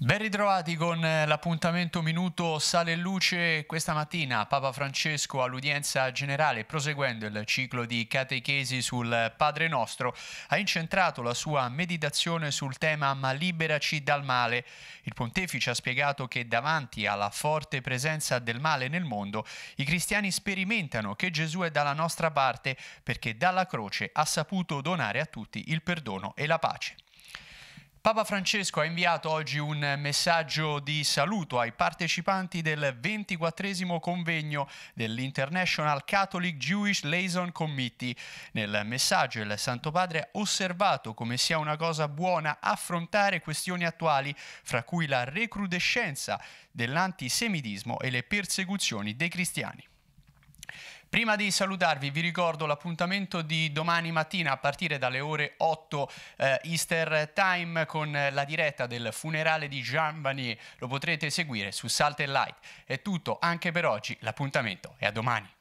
Ben ritrovati con eh, l'appuntamento Minuto Sale e Luce. Questa mattina Papa Francesco all'udienza generale, proseguendo il ciclo di catechesi sul Padre Nostro, ha incentrato la sua meditazione sul tema Ma liberaci dal male. Il pontefice ha spiegato che davanti alla forte presenza del male nel mondo, i cristiani sperimentano che Gesù è dalla nostra parte perché dalla croce ha saputo donare a tutti il perdono e la pace. Papa Francesco ha inviato oggi un messaggio di saluto ai partecipanti del 24 convegno dell'International Catholic Jewish Liaison Committee. Nel messaggio il Santo Padre ha osservato come sia una cosa buona affrontare questioni attuali, fra cui la recrudescenza dell'antisemitismo e le persecuzioni dei cristiani. Prima di salutarvi vi ricordo l'appuntamento di domani mattina a partire dalle ore 8 eh, Easter Time con la diretta del funerale di Jean Vanier. Lo potrete seguire su Salt and Light. È tutto anche per oggi, l'appuntamento è a domani.